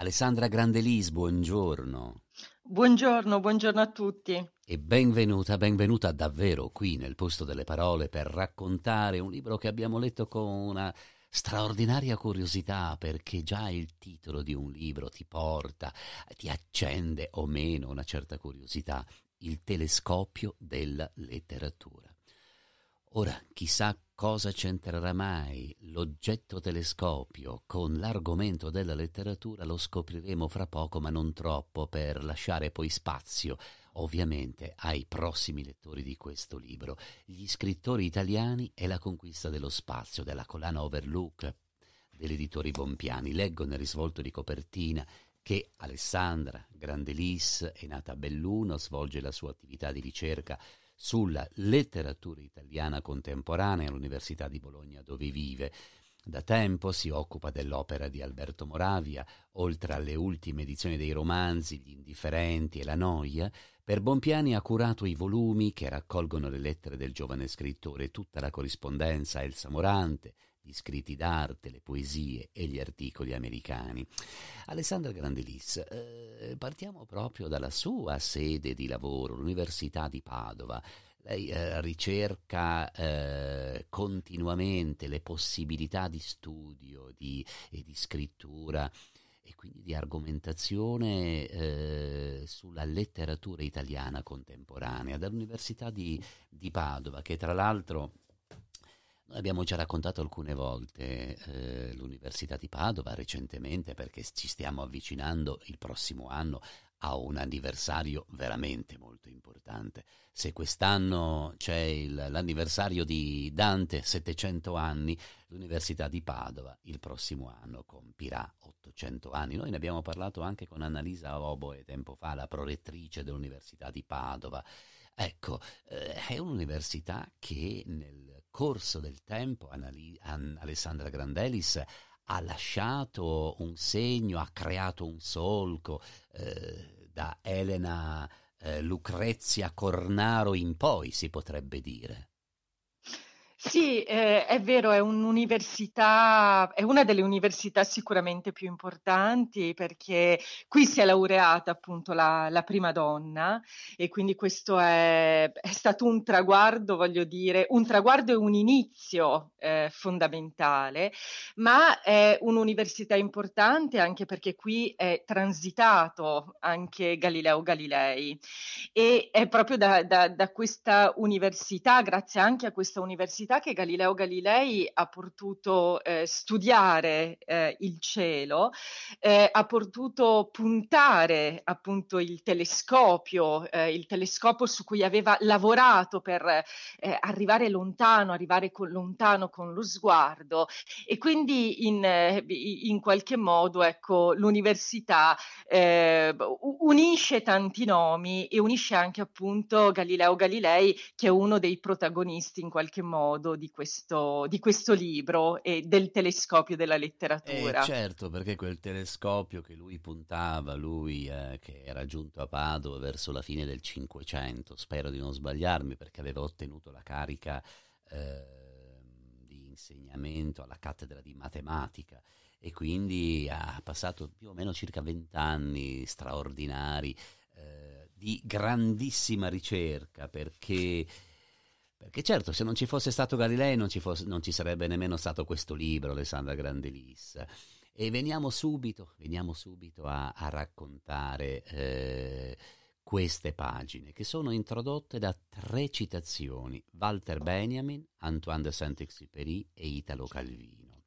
Alessandra Grandelis, buongiorno. Buongiorno, buongiorno a tutti. E benvenuta, benvenuta davvero qui nel posto delle parole per raccontare un libro che abbiamo letto con una straordinaria curiosità perché già il titolo di un libro ti porta, ti accende o meno una certa curiosità, il telescopio della letteratura. Ora, chissà Cosa c'entrerà mai l'oggetto telescopio con l'argomento della letteratura lo scopriremo fra poco ma non troppo per lasciare poi spazio ovviamente ai prossimi lettori di questo libro. Gli scrittori italiani e la conquista dello spazio della collana Overlook dell'editore Bompiani. Leggo nel risvolto di copertina che Alessandra Grandelis è nata a Belluno, svolge la sua attività di ricerca sulla letteratura italiana contemporanea all'Università di Bologna dove vive. Da tempo si occupa dell'opera di Alberto Moravia, oltre alle ultime edizioni dei romanzi Gli indifferenti e La noia, per Bompiani ha curato i volumi che raccolgono le lettere del giovane scrittore, tutta la corrispondenza a Elsa Morante, gli scritti d'arte, le poesie e gli articoli americani. Alessandra Grandelis, eh, partiamo proprio dalla sua sede di lavoro, l'Università di Padova. Lei eh, ricerca eh, continuamente le possibilità di studio di, e di scrittura e quindi di argomentazione eh, sulla letteratura italiana contemporanea dall'Università di, di Padova, che tra l'altro noi abbiamo già raccontato alcune volte eh, l'Università di Padova recentemente perché ci stiamo avvicinando il prossimo anno a un anniversario veramente molto importante. Se quest'anno c'è il, l'anniversario di Dante, 700 anni, l'Università di Padova il prossimo anno compirà 800 anni. Noi ne abbiamo parlato anche con Annalisa Oboe tempo fa, la prorettrice dell'Università di Padova. Ecco, eh, è un'università che nel corso del tempo, Anali- An- Alessandra Grandelis, ha lasciato un segno, ha creato un solco eh, da Elena eh, Lucrezia Cornaro in poi, si potrebbe dire. Sì, eh, è vero, è un'università, è una delle università sicuramente più importanti perché qui si è laureata appunto la, la prima donna e quindi questo è, è, stato un traguardo, voglio dire, un traguardo e un inizio eh, fondamentale, ma è un'università importante anche perché qui è transitato anche Galileo Galilei e è proprio da, da, da questa università, grazie anche a questa università, che Galileo Galilei ha potuto eh, studiare eh, il cielo, eh, ha potuto puntare appunto il telescopio, eh, il telescopio su cui aveva lavorato per eh, arrivare lontano, arrivare con, lontano con lo sguardo e quindi in, eh, in qualche modo ecco, l'università unisce tanti nomi e unisce anche appunto Galileo Galilei che è uno dei protagonisti in qualche modo modo di questo, di questo libro e del telescopio della eh, letteratura. Eh, certo, perché quel telescopio che lui puntava, lui eh, che era giunto a Padova verso la fine del Cinquecento, spero di non sbagliarmi perché aveva ottenuto la carica eh, di insegnamento alla cattedra di matematica e quindi ha passato più o meno circa vent'anni straordinari eh, di grandissima ricerca perché perché certo, se non ci fosse stato Galilei non ci, fosse, non ci sarebbe nemmeno stato questo libro, Alessandra Grandelis. E veniamo subito, veniamo subito a, a raccontare eh, queste pagine, che sono introdotte da tre citazioni, Walter Benjamin, Antoine de Saint-Exupéry e Italo Calvino.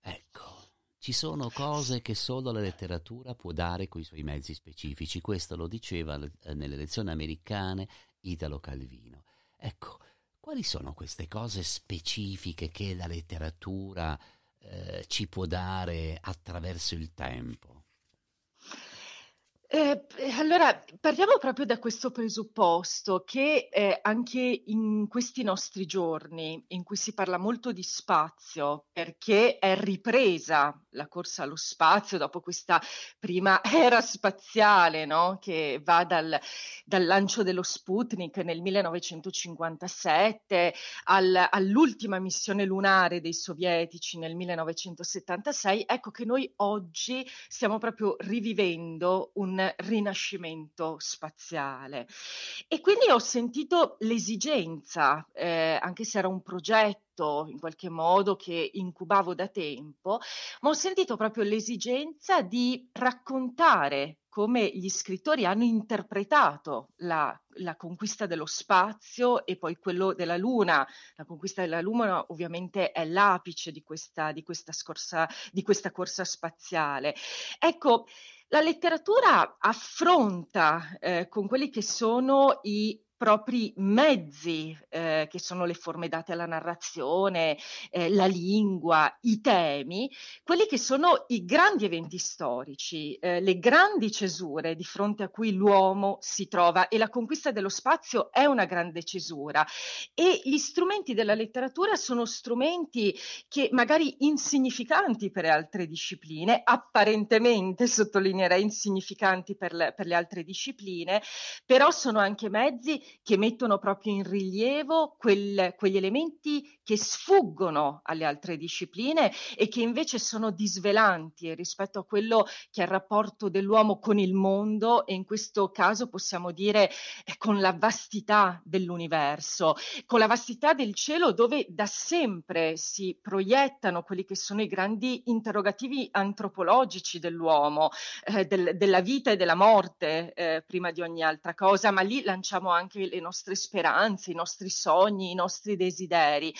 Ecco, ci sono cose che solo la letteratura può dare con i suoi mezzi specifici, questo lo diceva eh, nelle lezioni americane Italo Calvino. Ecco, quali sono queste cose specifiche che la letteratura eh, ci può dare attraverso il tempo? Eh, eh, allora, partiamo proprio da questo presupposto che eh, anche in questi nostri giorni, in cui si parla molto di spazio, perché è ripresa la corsa allo spazio dopo questa prima era spaziale, no? che va dal, dal, lancio dello Sputnik nel 1957 al, all'ultima missione lunare dei sovietici nel 1976, ecco che noi oggi stiamo proprio rivivendo un rinascimento spaziale. E quindi ho sentito l'esigenza, eh, anche se era un progetto, in qualche modo che incubavo da tempo, ma ho sentito proprio l'esigenza di raccontare come gli scrittori hanno interpretato la, la, conquista dello spazio e poi quello della Luna. La conquista della Luna ovviamente è l'apice di questa, di questa, scorsa, di questa corsa spaziale. Ecco, la letteratura affronta eh, con quelli che sono i propri mezzi, eh, che sono le forme date alla narrazione, eh, la lingua, i temi, quelli che sono i grandi eventi storici, eh, le grandi cesure di fronte a cui l'uomo si trova e la conquista dello spazio è una grande cesura e gli strumenti della letteratura sono strumenti che magari insignificanti per altre discipline, apparentemente sottolineerei insignificanti per le, per le altre discipline, però sono anche mezzi che mettono proprio in rilievo quel, quegli elementi che sfuggono alle altre discipline e che invece sono disvelanti rispetto a quello che è il rapporto dell'uomo con il mondo e in questo caso possiamo dire eh, con la vastità dell'universo, con la vastità del cielo dove da sempre si proiettano quelli che sono i grandi interrogativi antropologici dell'uomo, eh, del, della vita e della morte eh, prima di ogni altra cosa, ma lì lanciamo anche anche le nostre speranze, i nostri sogni, i nostri desideri.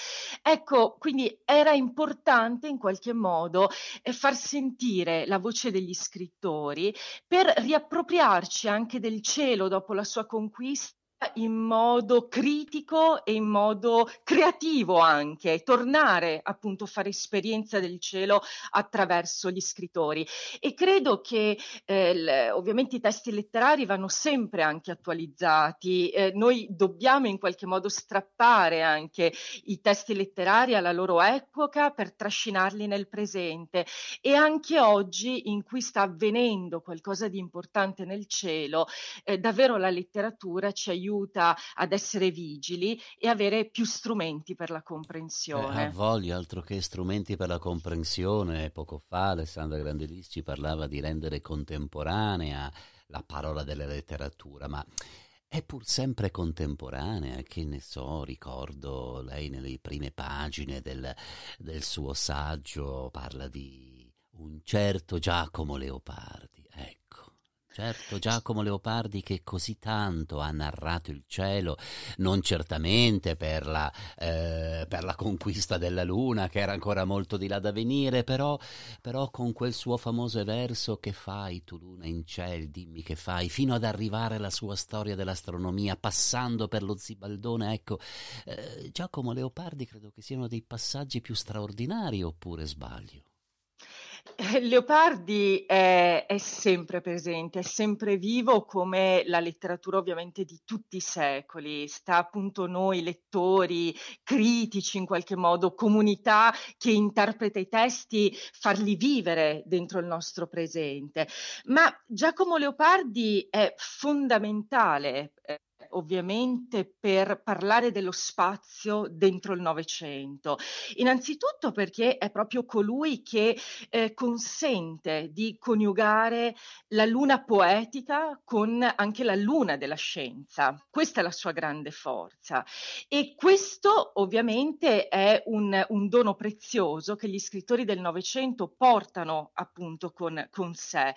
Ecco, quindi era importante in qualche modo eh, far sentire la voce degli scrittori per riappropriarci anche del cielo dopo la sua conquista in modo critico e in modo creativo anche, tornare appunto a fare esperienza del cielo attraverso gli scrittori. E credo che eh, l- ovviamente i testi letterari vanno sempre anche attualizzati, eh, noi dobbiamo in qualche modo strappare anche i testi letterari alla loro epoca per trascinarli nel presente e anche oggi in cui sta avvenendo qualcosa di importante nel cielo, eh, davvero la letteratura ci aiuta aiuta ad essere vigili e avere più strumenti per la eh, comprensione. Eh, ah, ha voglia altro che strumenti per la comprensione. Poco fa Alessandra Grandelis ci parlava di rendere contemporanea la parola della letteratura, ma è pur sempre contemporanea, che ne so, ricordo lei nelle prime pagine del, del suo saggio parla di un certo Giacomo Leopardi. Certo, Giacomo Leopardi che così tanto ha narrato il cielo, non certamente per la, eh, per la conquista della luna, che era ancora molto di là da venire, però, però con quel suo famoso verso che fai tu luna in ciel, dimmi che fai, fino ad arrivare alla sua storia dell'astronomia, passando per lo zibaldone, ecco, eh, Giacomo Leopardi credo che siano dei passaggi più straordinari, oppure sbaglio? Eh, Leopardi è, è, sempre presente, è sempre vivo come la letteratura ovviamente di tutti i secoli, sta appunto noi lettori, critici in qualche modo, comunità che interpreta i testi, farli vivere dentro il nostro presente. Ma Giacomo Leopardi è fondamentale eh, ovviamente per parlare dello spazio dentro il Novecento. Innanzitutto perché è proprio colui che eh, consente di coniugare la luna poetica con anche la luna della scienza. Questa è la sua grande forza e questo ovviamente è un, un dono prezioso che gli scrittori del Novecento portano appunto con, con sé.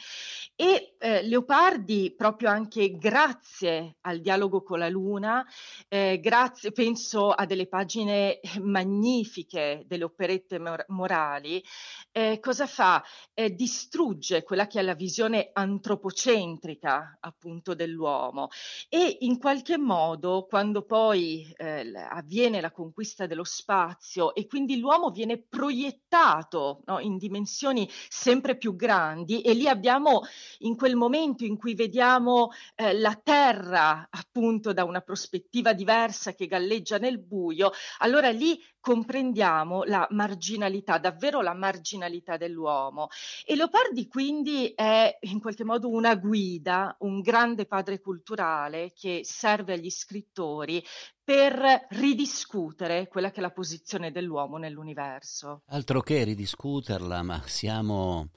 E eh, Leopardi, proprio anche grazie al dialogo la luna, eh, grazie, penso a delle pagine eh, magnifiche delle operette mor- morali, eh, cosa fa? Eh, distrugge quella che è la visione antropocentrica appunto dell'uomo e in qualche modo quando poi eh, avviene la conquista dello spazio e quindi l'uomo viene proiettato no, in dimensioni sempre più grandi e lì abbiamo in quel momento in cui vediamo eh, la terra appunto appunto da una prospettiva diversa che galleggia nel buio, allora lì comprendiamo la marginalità, davvero la marginalità dell'uomo. E Leopardi quindi è in qualche modo una guida, un grande padre culturale che serve agli scrittori per ridiscutere quella che è la posizione dell'uomo nell'universo. Altro che ridiscuterla, ma siamo,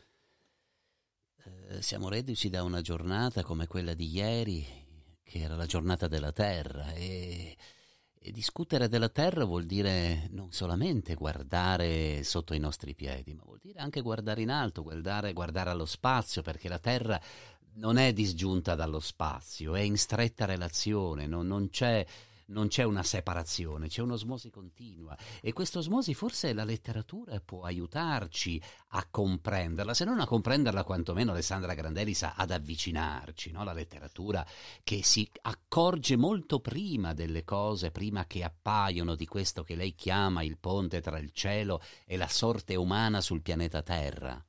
eh, siamo reduci da una giornata come quella di ieri che era la giornata della Terra e, e, discutere della Terra vuol dire non solamente guardare sotto i nostri piedi, ma vuol dire anche guardare in alto, guardare, guardare allo spazio, perché la Terra non è disgiunta dallo spazio, è in stretta relazione, non, non c'è non c'è una separazione, c'è un'osmosi continua e questa osmosi forse la letteratura può aiutarci a comprenderla, se non a comprenderla quantomeno Alessandra Grandelli sa ad avvicinarci, no? la letteratura che si accorge molto prima delle cose, prima che appaiono di questo che lei chiama il ponte tra il cielo e la sorte umana sul pianeta Terra.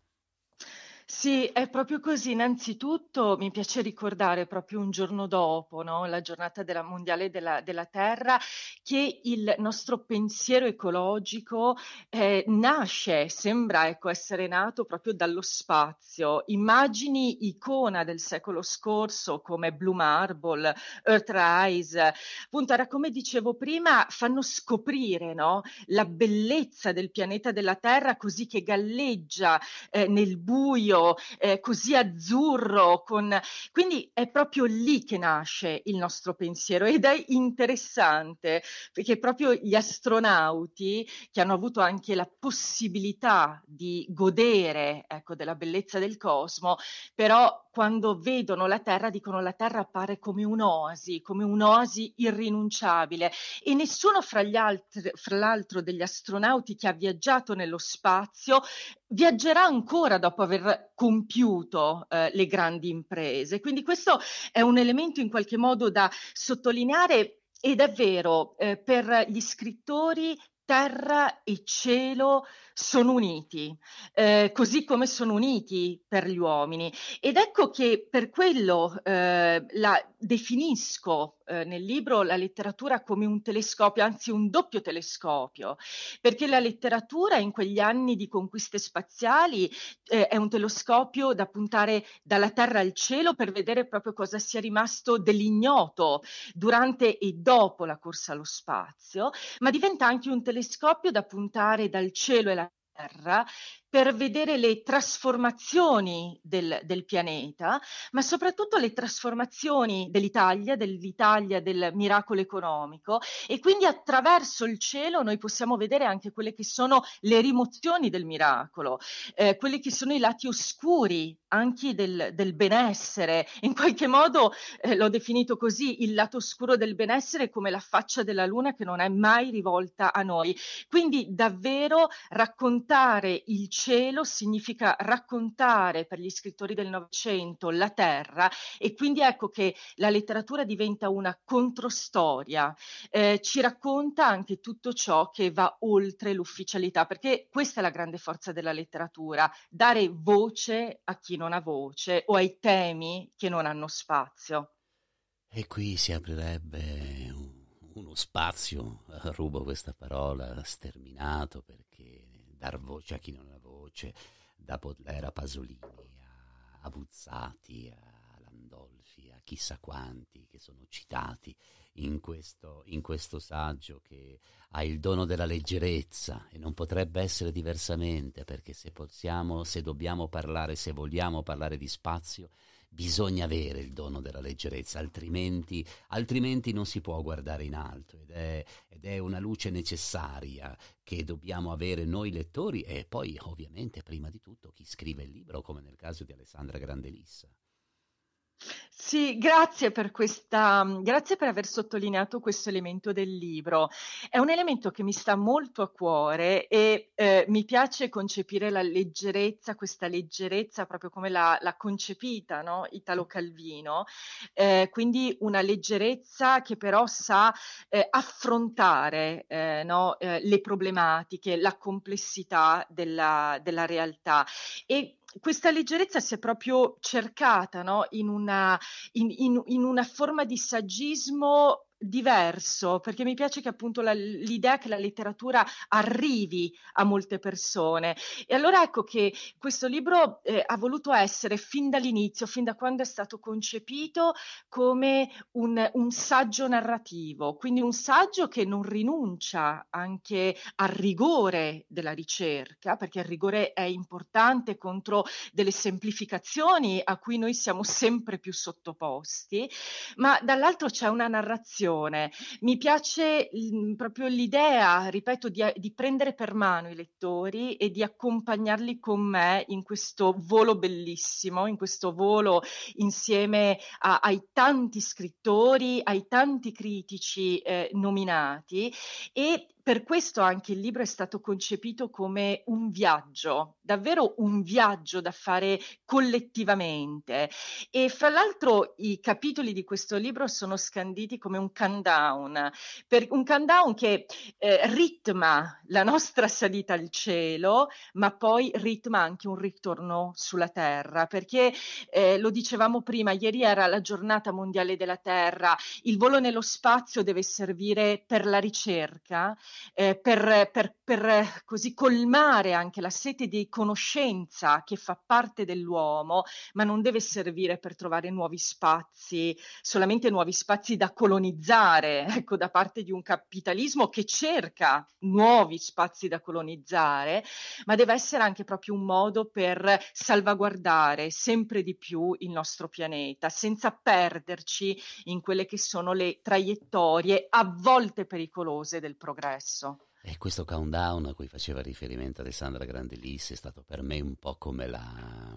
Sì, è proprio così. Innanzitutto mi piace ricordare proprio un giorno dopo, no, la giornata della mondiale della, della Terra, che il nostro pensiero ecologico eh, nasce, sembra ecco, essere nato proprio dallo spazio. Immagini icona del secolo scorso come Blue Marble, Earthrise, appunto era come dicevo prima, fanno scoprire no, la bellezza del pianeta della Terra così che galleggia eh, nel buio brio, eh, così azzurro. Con... Quindi è proprio lì che nasce il nostro pensiero ed è interessante perché proprio gli astronauti che hanno avuto anche la possibilità di godere ecco, della bellezza del cosmo, però quando vedono la Terra dicono la Terra appare come un'oasi, come un'oasi irrinunciabile e nessuno fra, gli altri, fra l'altro degli astronauti che ha viaggiato nello spazio viaggerà ancora dopo aver compiuto eh, le grandi imprese. Quindi questo è un elemento in qualche modo da sottolineare e davvero eh, per gli scrittori terra e cielo sono uniti, eh, così come sono uniti per gli uomini. Ed ecco che per quello eh, la definisco eh, nel libro la letteratura come un telescopio, anzi un doppio telescopio, perché la letteratura in quegli anni di conquiste spaziali eh, è un telescopio da puntare dalla terra al cielo per vedere proprio cosa sia rimasto dell'ignoto durante e dopo la corsa allo spazio, ma diventa anche un telescopio telescopio da puntare dal cielo e la terra per vedere le trasformazioni del, del, pianeta, ma soprattutto le trasformazioni dell'Italia, dell'Italia del miracolo economico e quindi attraverso il cielo noi possiamo vedere anche quelle che sono le rimozioni del miracolo, eh, quelli che sono i lati oscuri anche del, del benessere, in qualche modo eh, l'ho definito così, il lato oscuro del benessere come la faccia della luna che non è mai rivolta a noi. Quindi davvero raccontare il cielo cielo significa raccontare per gli scrittori del Novecento la terra e quindi ecco che la letteratura diventa una controstoria, eh, ci racconta anche tutto ciò che va oltre l'ufficialità, perché questa è la grande forza della letteratura, dare voce a chi non ha voce o ai temi che non hanno spazio. E qui si aprirebbe uno spazio, eh, rubo questa parola, sterminato perché dar voce a chi non ha voce, da Baudelaire a Pasolini, a, a Buzzati, a Landolfi, a chissà quanti che sono citati in questo, in questo saggio che ha il dono della leggerezza e non potrebbe essere diversamente perché se possiamo, se dobbiamo parlare, se vogliamo parlare di spazio, bisogna avere il dono della leggerezza, altrimenti, altrimenti non si può guardare in alto ed è, ed è, una luce necessaria che dobbiamo avere noi lettori e poi ovviamente prima di tutto chi scrive il libro, come nel caso di Alessandra Grandelissa. Sì, grazie per questa, grazie per aver sottolineato questo elemento del libro. È un elemento che mi sta molto a cuore e eh, mi piace concepire la leggerezza, questa leggerezza proprio come l'ha, la concepita no? Italo Calvino, eh, quindi una leggerezza che però sa eh, affrontare eh, no? Eh, le problematiche, la complessità della, della realtà. E questa leggerezza si è proprio cercata no? in, una, in, in, in una forma di saggismo diverso, perché mi piace che appunto la, l'idea che la letteratura arrivi a molte persone. E allora ecco che questo libro eh, ha voluto essere fin dall'inizio, fin da quando è stato concepito, come un, un saggio narrativo, quindi un saggio che non rinuncia anche al rigore della ricerca, perché il rigore è importante contro delle semplificazioni a cui noi siamo sempre più sottoposti, ma dall'altro c'è una narrazione persone. Mi piace mhmm, proprio l'idea, ripeto, di, di, prendere per mano i lettori e di accompagnarli con me in questo volo bellissimo, in questo volo insieme a, ai tanti scrittori, ai tanti critici eh, nominati e per questo anche il libro è stato concepito come un viaggio, davvero un viaggio da fare collettivamente. E fra l'altro i capitoli di questo libro sono scanditi come un countdown, un countdown che eh, ritma la nostra salita al cielo, ma poi ritma anche un ritorno sulla terra, perché eh, lo dicevamo prima, ieri era la giornata mondiale della terra, il volo nello spazio deve servire per la ricerca eh, per, per, per eh, così colmare anche la sete di conoscenza che fa parte dell'uomo, ma non deve servire per trovare nuovi spazi, solamente nuovi spazi da colonizzare, ecco, da parte di un capitalismo che cerca nuovi spazi da colonizzare, ma deve essere anche proprio un modo per salvaguardare sempre di più il nostro pianeta, senza perderci in quelle che sono le traiettorie a volte pericolose del progresso successo. E questo countdown a cui faceva riferimento Alessandra Grandelis è stato per me un po' come la,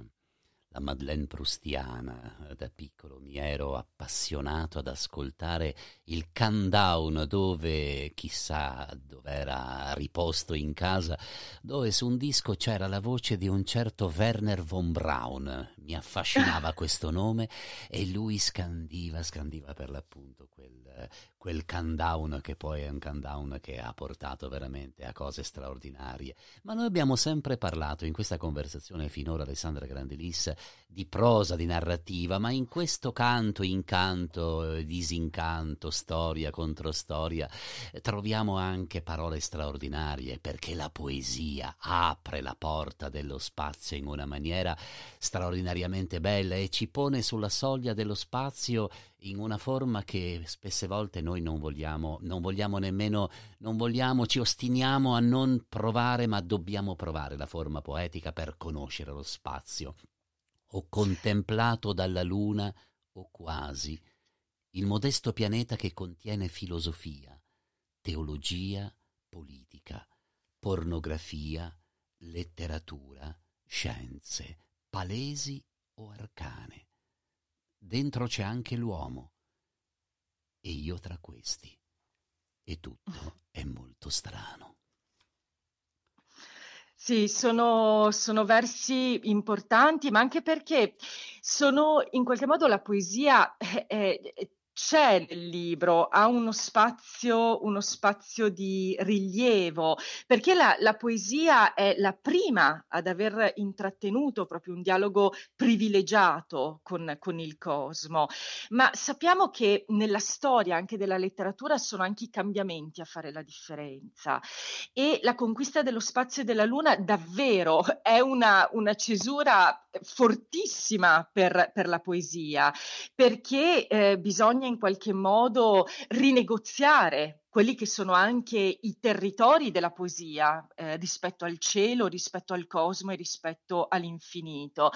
la Madeleine Prustiana. Da piccolo mi ero appassionato ad ascoltare il countdown dove chissà dove era riposto in casa, dove su un disco c'era la voce di un certo Werner von Braun. Mi affascinava questo nome e lui scandiva, scandiva per l'appunto quel, quel countdown che poi è un countdown che ha portato veramente a cose straordinarie. Ma noi abbiamo sempre parlato in questa conversazione finora, Alessandra Grandelis, di prosa, di narrativa, ma in questo canto, incanto, eh, disincanto, storia contro storia, eh, troviamo anche parole straordinarie perché la poesia apre la porta dello spazio in una maniera straordinariamente bella e ci pone sulla soglia dello spazio in una forma che spesse volte noi non vogliamo, non vogliamo nemmeno, non vogliamo, ci ostiniamo a non provare, ma dobbiamo provare la forma poetica per conoscere lo spazio. Ho contemplato dalla luna, o quasi, il modesto pianeta che contiene filosofia, teologia, politica, pornografia, letteratura, scienze, palesi o arcane dentro c'è anche l'uomo. E io tra questi. E tutto è molto strano. Sì, sono, sono, versi importanti, ma anche perché sono in qualche modo la poesia eh, eh, c'è nel libro, ha uno spazio, uno spazio di rilievo, perché la, la, poesia è la prima ad aver intrattenuto proprio un dialogo privilegiato con, con, il cosmo, ma sappiamo che nella storia anche della letteratura sono anche i cambiamenti a fare la differenza e la conquista dello spazio e della luna davvero è una, una cesura fortissima per, per, la poesia, perché eh, bisogna in qualche modo rinegoziare quelli che sono anche i territori della poesia eh, rispetto al cielo, rispetto al cosmo e rispetto all'infinito.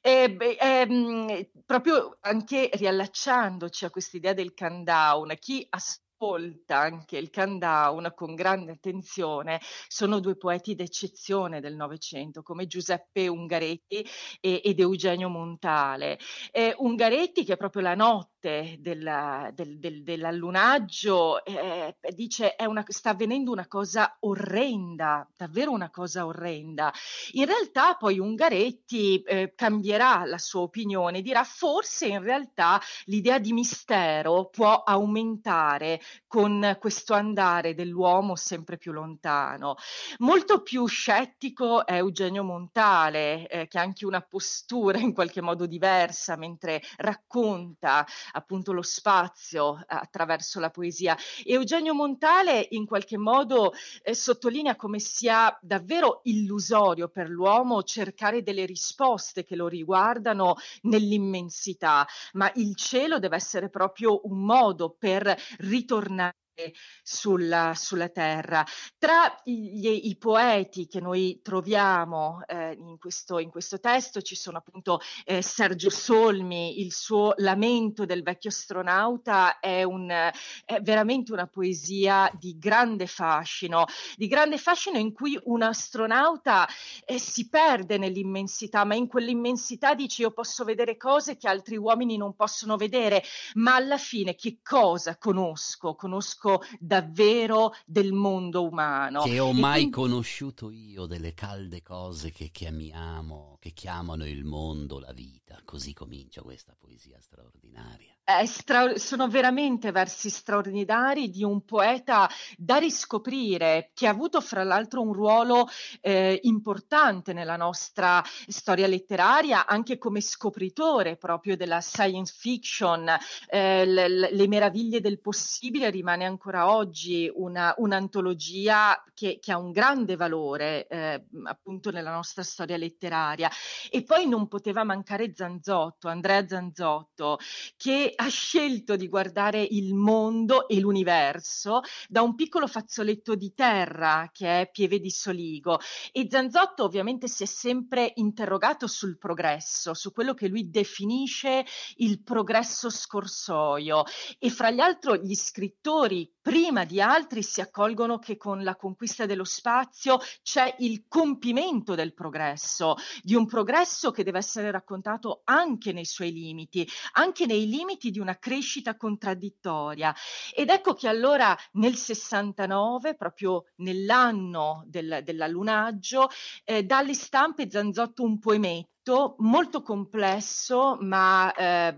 E, beh, ehm, proprio anche riallacciandoci a quest'idea del countdown, chi ha ascolta anche il Countdown con grande attenzione sono due poeti d'eccezione del Novecento come Giuseppe Ungaretti ed Eugenio Montale. Eh, Ungaretti che è proprio la notte parte della, del, del, dell'allunaggio eh, eh dice che sta avvenendo una cosa orrenda, davvero una cosa orrenda. In realtà poi Ungaretti eh, cambierà la sua opinione, dirà forse in realtà l'idea di mistero può aumentare con questo andare dell'uomo sempre più lontano. Molto più scettico è Eugenio Montale, eh, che ha anche una postura in qualche modo diversa mentre racconta appunto lo spazio eh, attraverso la poesia. E Eugenio Montale in qualche modo eh, sottolinea come sia davvero illusorio per l'uomo cercare delle risposte che lo riguardano nell'immensità, ma il cielo deve essere proprio un modo per ritornare eh, sulla, sulla, terra. Tra gli, i poeti che noi troviamo eh, in, questo, in, questo, testo ci sono appunto eh, Sergio Solmi, il suo Lamento del vecchio astronauta è, un, è, veramente una poesia di grande fascino, di grande fascino in cui un astronauta eh, si perde nell'immensità, ma in quell'immensità dice io posso vedere cose che altri uomini non possono vedere, ma alla fine che cosa conosco? Conosco ricco davvero del mondo umano. Che ho mai quindi... conosciuto io delle calde cose che chiamiamo, che chiamano il mondo, la vita. Così comincia questa poesia straordinaria. Eh, stra- sono veramente versi straordinari di un poeta da riscoprire, che ha avuto fra l'altro un ruolo eh, importante nella nostra storia letteraria, anche come scopritore proprio della science fiction. Eh, le, le meraviglie del possibile rimane ancora oggi una, un'antologia che, che, ha un grande valore eh, appunto nella nostra storia letteraria. E poi non poteva mancare Zanzotto, Andrea Zanzotto, che ha scelto di guardare il mondo e l'universo da un piccolo fazzoletto di terra che è Pieve di Soligo. E Zanzotto ovviamente si è sempre interrogato sul progresso, su quello che lui definisce il progresso scorsoio. E fra gli altri gli scrittori prima di altri si accolgono che con la conquista dello spazio c'è il compimento del progresso, di un progresso che deve essere raccontato anche nei suoi limiti, anche nei limiti di una crescita contraddittoria. Ed ecco che allora nel 69, proprio nell'anno del, dell'allunaggio, eh, dalle stampe Zanzotto un poemetto progetto molto complesso ma eh,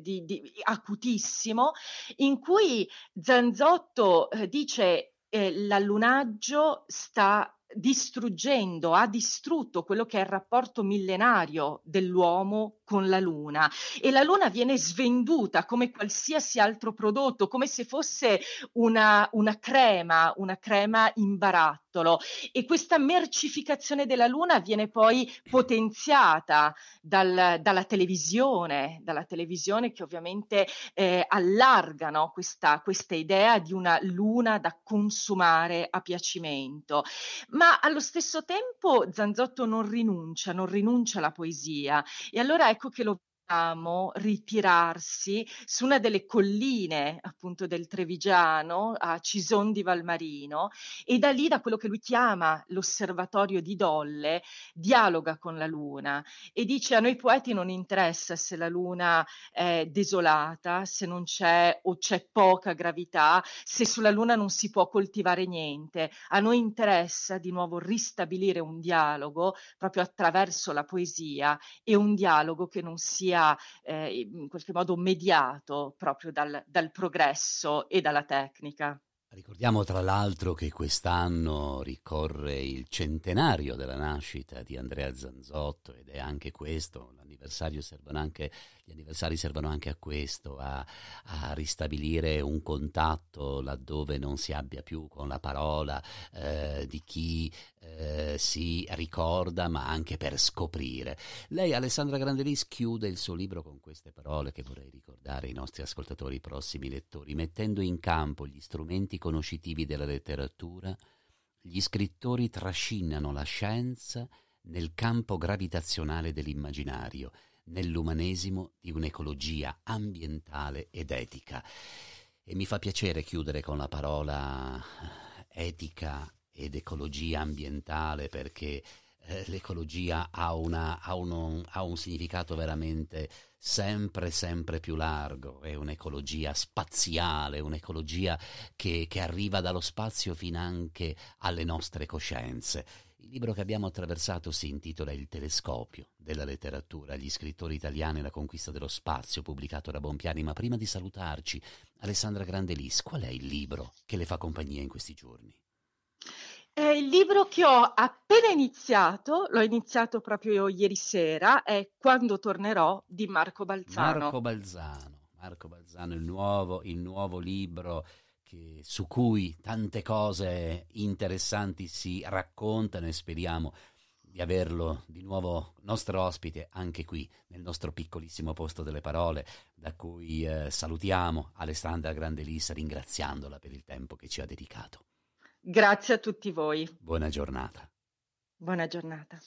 di, di, acutissimo in cui Zanzotto eh, dice eh, l'allunaggio sta distruggendo, ha distrutto quello che è il rapporto millenario dell'uomo con la Luna e la Luna viene svenduta come qualsiasi altro prodotto, come se fosse una, una crema, una crema in baratto giocattolo e questa mercificazione della Luna viene poi potenziata dal, dalla televisione, dalla televisione che ovviamente eh, allarga no, questa, questa idea di una Luna da consumare a piacimento. Ma allo stesso tempo Zanzotto non rinuncia, non rinuncia alla poesia e allora ecco che lo vediamo ritirarsi su una delle colline appunto del Trevigiano a Cison di Valmarino e da lì, da quello che lui chiama l'osservatorio di Dolle, dialoga con la luna e dice a noi poeti non interessa se la luna è desolata, se non c'è o c'è poca gravità, se sulla luna non si può coltivare niente, a noi interessa di nuovo ristabilire un dialogo proprio attraverso la poesia e un dialogo che non sia sia eh, in qualche modo mediato proprio dal, dal progresso e dalla tecnica. Ricordiamo tra l'altro che quest'anno ricorre il centenario della nascita di Andrea Zanzotto ed è anche questo, l'anniversario servono anche, gli anniversari servono anche a questo, a, a ristabilire un contatto laddove non si abbia più con la parola, eh, eh, di chi eh, si ricorda, ma anche per scoprire. Lei, Alessandra Grandelis, chiude il suo libro con queste parole che vorrei ricordare ai nostri ascoltatori, i prossimi lettori, mettendo in campo gli strumenti conoscitivi della letteratura, gli scrittori trascinano la scienza nel campo gravitazionale dell'immaginario, nell'umanesimo di un'ecologia ambientale ed etica. E mi fa piacere chiudere con la parola eh, etica ed ecologia ambientale perché eh, l'ecologia ha, una, ha, uno, ha, un significato veramente sempre sempre più largo, è un'ecologia spaziale, un'ecologia che, che arriva dallo spazio fin anche alle nostre coscienze. Il libro che abbiamo attraversato si intitola Il telescopio della letteratura, gli scrittori italiani e la conquista dello spazio, pubblicato da Bonpiani. Ma prima di salutarci, Alessandra Grandelis, qual è il libro che le fa compagnia in questi giorni? È il libro che ho appena iniziato, l'ho iniziato proprio ieri sera, è Quando tornerò di Marco Balzano. Marco Balzano, Marco Balzano il, nuovo, il nuovo libro che, su cui tante cose interessanti si raccontano e speriamo di averlo di nuovo nostro ospite anche qui nel nostro piccolissimo posto delle parole, da cui eh, salutiamo Alessandra Grandelissa ringraziandola per il tempo che ci ha dedicato. Grazie a tutti voi. Buona giornata. Buona giornata.